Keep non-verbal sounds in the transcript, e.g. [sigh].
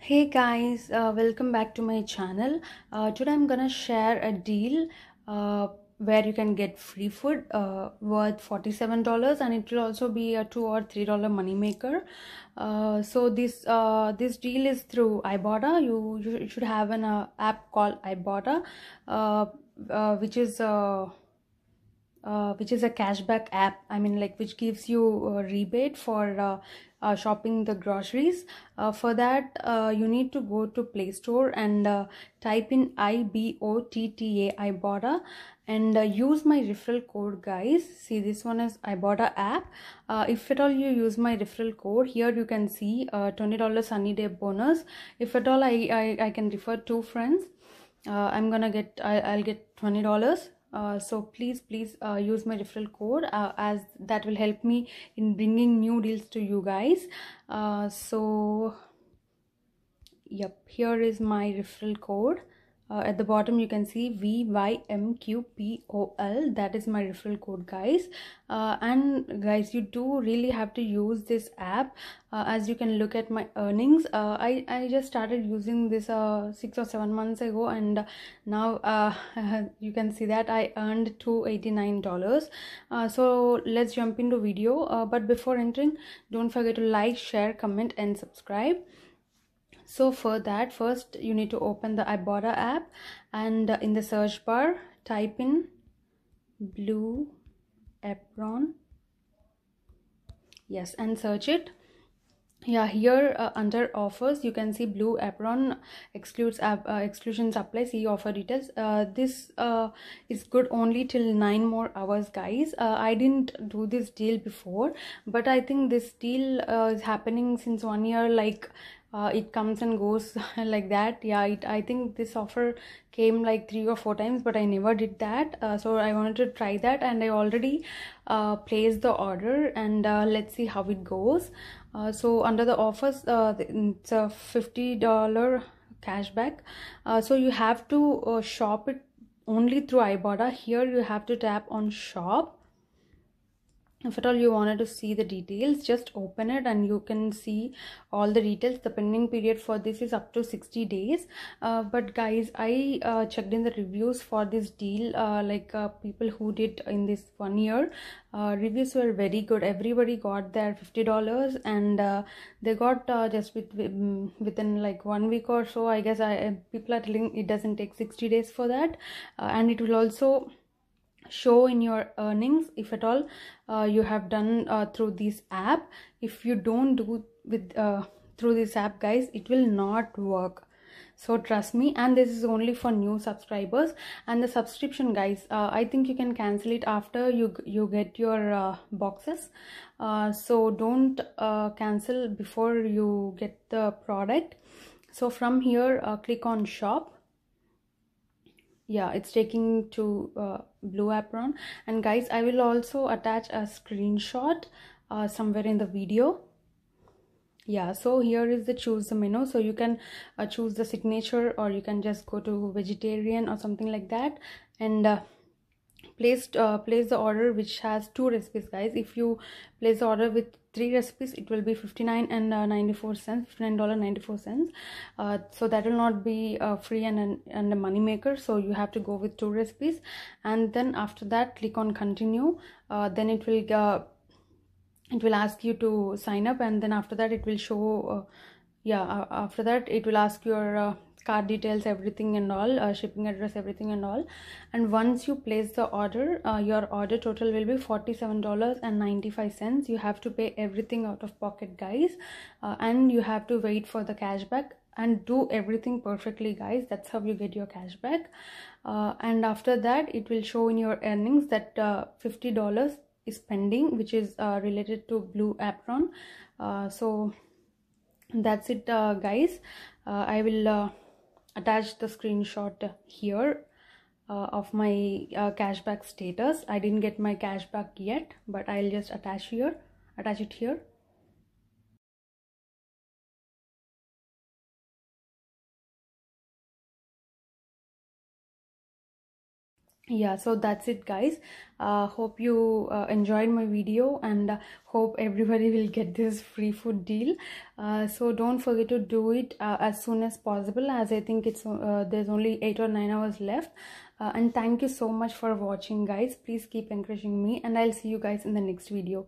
hey guys uh, welcome back to my channel uh, today i'm gonna share a deal uh, where you can get free food uh, worth 47 dollars and it will also be a two or three dollar money maker uh, so this uh, this deal is through ibotta you, you should have an app called ibotta which is which is a cashback app i mean like which gives you a rebate for uh, shopping the groceries uh, for that uh, you need to go to play store and uh, type in i-b-o-t-t-a ibotta and uh, use my referral code guys see this one is ibotta app uh, if at all you use my referral code here you can see $20 sunny day bonus if at all i i, I can refer two friends i'm gonna get I, i'll get $20 uh, so please please uh, use my referral code uh, as that will help me in bringing new deals to you guys uh, so yep here is my referral code uh, at the bottom you can see VYMQPOL that is my referral code guys uh, and guys you do really have to use this app uh, as you can look at my earnings uh, I, I just started using this uh, six or seven months ago and now uh, [laughs] you can see that I earned $289 so let's jump into video but before entering don't forget to like share comment and subscribe so for that first you need to open the ibotta app and uh, in the search bar type in blue apron yes and search it yeah here uh, under offers you can see blue apron excludes uh, exclusion supply see offer details uh, this uh, is good only till nine more hours guys uh, i didn't do this deal before but i think this deal uh, is happening since one year like uh, it comes and goes [laughs] like that yeah it, i think this offer came like three or four times but i never did that so i wanted to try that and i already placed the order and let's see how it goes uh, so under the offers uh, mm, it's a 50 dollar cashback uh, so you have to uh, shop it only through ibotta here you have to tap on shop if at all you wanted to see the details just open it and you can see all the details the pending period for this is up to 60 days uh, but guys i uh, checked in the reviews for this deal uh, like uh, people who did in this one year uh, reviews were very good everybody got their 50 dollars and uh, they got just with, within like one week or so i guess i people are telling it doesn't take 60 days for that and it will also show in your earnings if at all uh, you have done uh, through this app if you don't do with uh, through this app guys it will not work so trust me and this is only for new subscribers and the subscription guys uh, i think you can cancel it after you you get your uh, boxes uh, so don't uh, cancel before you get the product so from here uh, click on shop yeah it's taking to uh, blue apron and guys i will also attach a screenshot uh, somewhere in the video yeah so here is the choose the menu so you can uh, choose the signature or you can just go to vegetarian or something like that and uh, place uh, place the order which has two recipes guys if you place the order with three recipes it will be 59 and uh, 94 cents 59 dollar 94 cents uh, so that will not be uh, free and and a money maker so you have to go with two recipes and then after that click on continue uh, then it will uh, it will ask you to sign up and then after that it will show uh, yeah after that it will ask your card details everything and all uh, shipping address everything and all and once you place the order uh, your order total will be $47.95 you have to pay everything out of pocket guys uh, and you have to wait for the cashback and do everything perfectly guys that's how you get your cashback uh, and after that it will show in your earnings that uh, $50 is pending which is uh, related to blue apron uh, so that's it uh, guys uh, i will uh attached the screenshot here uh, of my uh, cashback status i didn't get my cashback yet but i'll just attach here attach it here yeah so that's it guys uh, hope you uh, enjoyed my video and uh, hope everybody [laughs] will get this free food deal uh, so don't forget to do it uh, as soon as possible as i think it's uh, there's only eight or nine hours left and thank you so much for watching guys please keep encouraging me and i'll see you guys in the next video